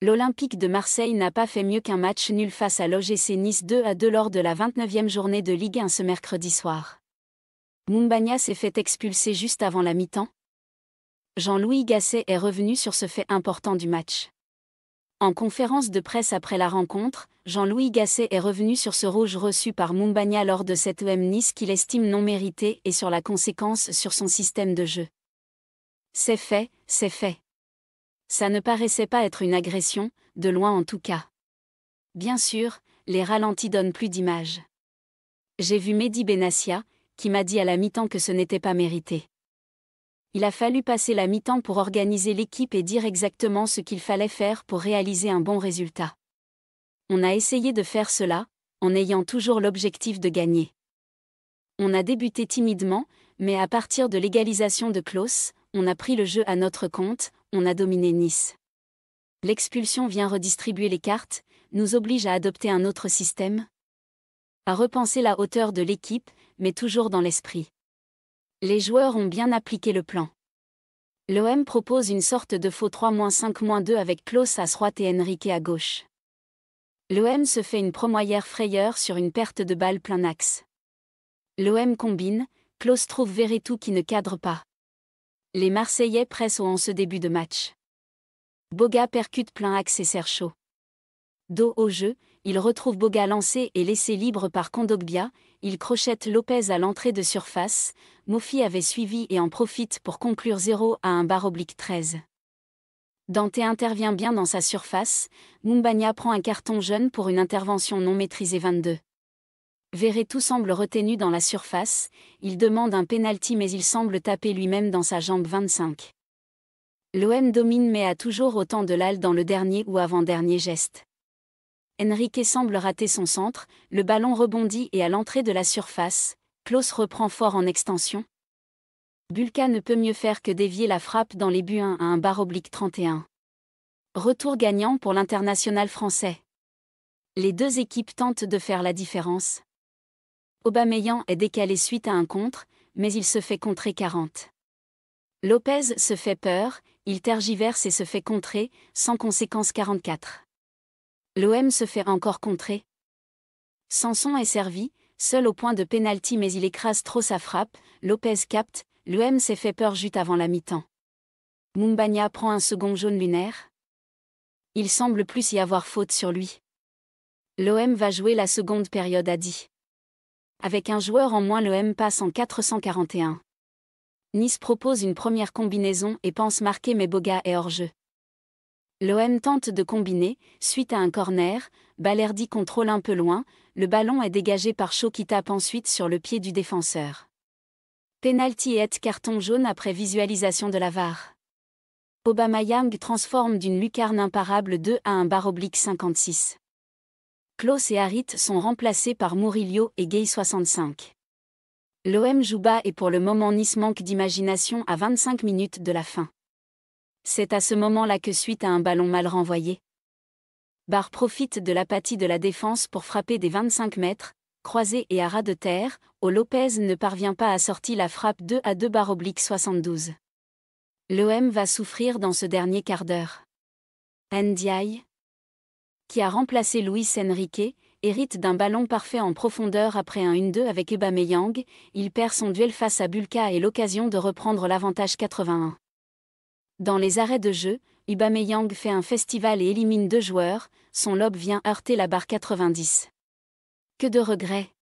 l'Olympique de Marseille n'a pas fait mieux qu'un match nul face à l'OGC Nice 2 à 2 lors de la 29e journée de Ligue 1 ce mercredi soir. Mumbagna s'est fait expulser juste avant la mi-temps. Jean-Louis Gasset est revenu sur ce fait important du match. En conférence de presse après la rencontre, Jean-Louis Gasset est revenu sur ce rouge reçu par Mumbagna lors de cette EM Nice qu'il estime non mérité et sur la conséquence sur son système de jeu. C'est fait, c'est fait. Ça ne paraissait pas être une agression, de loin en tout cas. Bien sûr, les ralentis donnent plus d'image. J'ai vu Mehdi Benassia, qui m'a dit à la mi-temps que ce n'était pas mérité. Il a fallu passer la mi-temps pour organiser l'équipe et dire exactement ce qu'il fallait faire pour réaliser un bon résultat. On a essayé de faire cela, en ayant toujours l'objectif de gagner. On a débuté timidement, mais à partir de l'égalisation de Klaus, on a pris le jeu à notre compte, on a dominé Nice. L'expulsion vient redistribuer les cartes, nous oblige à adopter un autre système, à repenser la hauteur de l'équipe, mais toujours dans l'esprit. Les joueurs ont bien appliqué le plan. L'OM propose une sorte de faux 3-5-2 avec Klaus à droite et Enrique à gauche. L'OM se fait une promoyère frayeur sur une perte de balle plein axe. L'OM combine, Klaus trouve Veretout qui ne cadre pas. Les Marseillais pressent en ce début de match. Boga percute plein axe et chaud. Dos au jeu, il retrouve Boga lancé et laissé libre par Kondogbia, il crochette Lopez à l'entrée de surface, Mofi avait suivi et en profite pour conclure 0 à un bar oblique 13. Dante intervient bien dans sa surface, Mumbania prend un carton jaune pour une intervention non maîtrisée 22 tout semble retenu dans la surface, il demande un pénalty mais il semble taper lui-même dans sa jambe 25. L'OM domine mais a toujours autant de l'al dans le dernier ou avant-dernier geste. Enrique semble rater son centre, le ballon rebondit et à l'entrée de la surface, Klaus reprend fort en extension. Bulka ne peut mieux faire que dévier la frappe dans les buts 1 à un bar oblique 31. Retour gagnant pour l'international français. Les deux équipes tentent de faire la différence. Aubameyang est décalé suite à un contre, mais il se fait contrer 40. Lopez se fait peur, il tergiverse et se fait contrer, sans conséquence 44. L'OM se fait encore contrer. Samson est servi, seul au point de pénalty mais il écrase trop sa frappe, Lopez capte, l'OM s'est fait peur juste avant la mi-temps. Mumbagna prend un second jaune lunaire. Il semble plus y avoir faute sur lui. L'OM va jouer la seconde période à 10. Avec un joueur en moins, l'OM passe en 441. Nice propose une première combinaison et pense marquer mais Boga est hors jeu. L'OM tente de combiner, suite à un corner, Balerdi contrôle un peu loin, le ballon est dégagé par Shaw qui tape ensuite sur le pied du défenseur. Penalty et carton jaune après visualisation de la VAR. Obama transforme d'une lucarne imparable 2 à un bar oblique 56. Klaus et Harit sont remplacés par Murillo et Gay 65. L'OM bas et pour le moment Nice manque d'imagination à 25 minutes de la fin. C'est à ce moment-là que suite à un ballon mal renvoyé, Bar profite de l'apathie de la défense pour frapper des 25 mètres, croisé et à ras de terre, au Lopez ne parvient pas à sortir la frappe 2 à 2 barre oblique 72. L'OM va souffrir dans ce dernier quart d'heure. Ndiaye, qui a remplacé Luis Enrique, hérite d'un ballon parfait en profondeur après un 1-2 avec meyang il perd son duel face à Bulka et l'occasion de reprendre l'avantage 81. Dans les arrêts de jeu, Aubameyang fait un festival et élimine deux joueurs, son lobe vient heurter la barre 90. Que de regrets